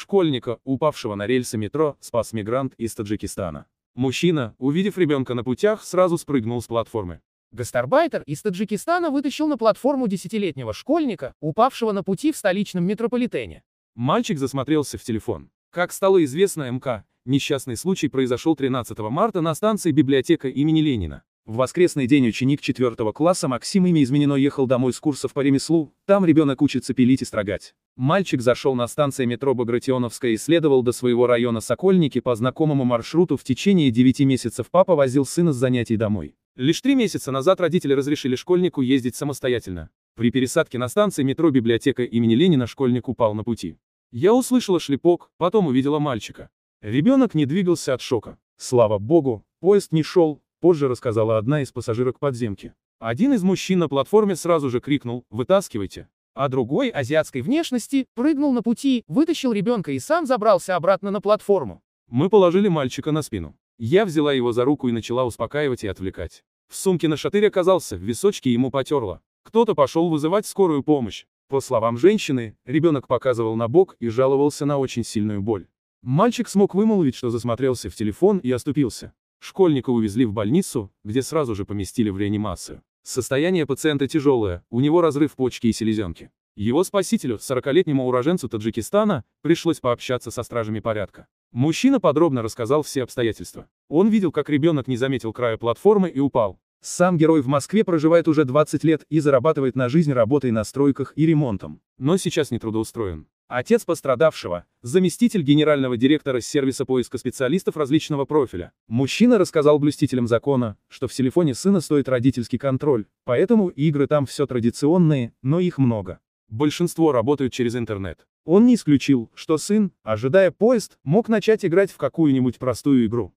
Школьника, упавшего на рельсы метро, спас мигрант из Таджикистана. Мужчина, увидев ребенка на путях, сразу спрыгнул с платформы. Гастарбайтер из Таджикистана вытащил на платформу десятилетнего школьника, упавшего на пути в столичном метрополитене. Мальчик засмотрелся в телефон. Как стало известно МК, несчастный случай произошел 13 марта на станции библиотека имени Ленина. В воскресный день ученик 4 класса Максим имя изменено ехал домой с курсов по ремеслу, там ребенок учится пилить и строгать. Мальчик зашел на станции метро Багратионовская и следовал до своего района Сокольники по знакомому маршруту в течение 9 месяцев папа возил сына с занятий домой. Лишь три месяца назад родители разрешили школьнику ездить самостоятельно. При пересадке на станции метро библиотека имени Ленина школьник упал на пути. Я услышала шлепок, потом увидела мальчика. Ребенок не двигался от шока. Слава богу, поезд не шел, позже рассказала одна из пассажирок подземки. Один из мужчин на платформе сразу же крикнул «Вытаскивайте!», а другой, азиатской внешности, прыгнул на пути, вытащил ребенка и сам забрался обратно на платформу. Мы положили мальчика на спину. Я взяла его за руку и начала успокаивать и отвлекать. В сумке на шатырь оказался, в височке ему потерло. Кто-то пошел вызывать скорую помощь. По словам женщины, ребенок показывал на бок и жаловался на очень сильную боль. Мальчик смог вымолвить, что засмотрелся в телефон и оступился. Школьника увезли в больницу, где сразу же поместили в реанимацию. Состояние пациента тяжелое, у него разрыв почки и селезенки. Его спасителю, 40-летнему уроженцу Таджикистана, пришлось пообщаться со стражами порядка. Мужчина подробно рассказал все обстоятельства. Он видел, как ребенок не заметил края платформы и упал. Сам герой в Москве проживает уже 20 лет и зарабатывает на жизнь работой на стройках и ремонтом. Но сейчас не трудоустроен. Отец пострадавшего, заместитель генерального директора сервиса поиска специалистов различного профиля. Мужчина рассказал блюстителям закона, что в телефоне сына стоит родительский контроль, поэтому игры там все традиционные, но их много. Большинство работают через интернет. Он не исключил, что сын, ожидая поезд, мог начать играть в какую-нибудь простую игру.